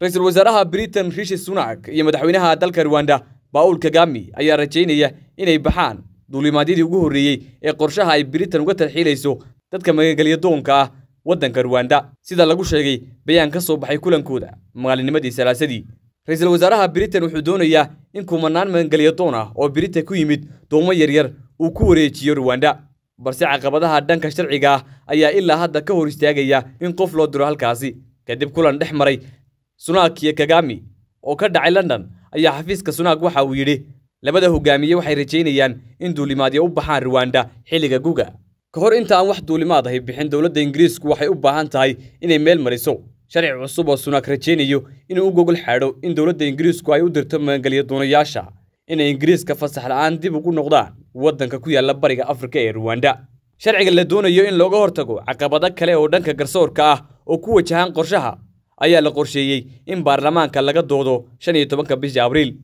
ra-iisul wasaaraha britain rishi sunak iyo madaxweynaha dalka rwanda baul kagami ayaa rajaynaya inay baxaan duulimaadyadii ugu horreeyey ee qorshaha ay britain uga tarxiilayso dadka magagalyadoonka ah waddanka ruwanda sida lagu sheegay bayaan ka soo baxay kulankooda maalinimadii salaasadii ra-iisul wasaaraha britain wuxuu doonayaa in kumanaan magangelyadoon ah oo britain ku yimid doomo yaryar uu ku wareejiyo ruwanda balse caqabadaha dhanka sharciga ah ayaa ilaa hadda ka hor istaagaya in qof loo diro halkaasi kadib kulan dhex maray sunaak iyo kagami oo ka dhacay london ayaa xafiiska sunaak waxa uu yidhi labada hogaamiye waxay rajaynayaan in duulimaadya u baxaan ruwanda xilliga guga ka hor inta aan wax duulimaad ahay bixin dowladda ingiriisku waxay u baahan tahay inay meel mariso sharci cusub oo sunaak rajaynayo inuu u gogol xaadho in dowladda ingiriisku ay u dirto maangeliya doonayaasha inay ingiriiska fasax la'aan dib ugu noqdaan waddanka ku yaalla bariga afrika ee ruwanda sharciga la doonayo in looga hortago caqabado kale oo dhanka garsoorka ah oo ku wajahaan qorshaha ayaa la qorsheeyey in baarlamaanka laga doodo shan iyo tobanka bisha abriil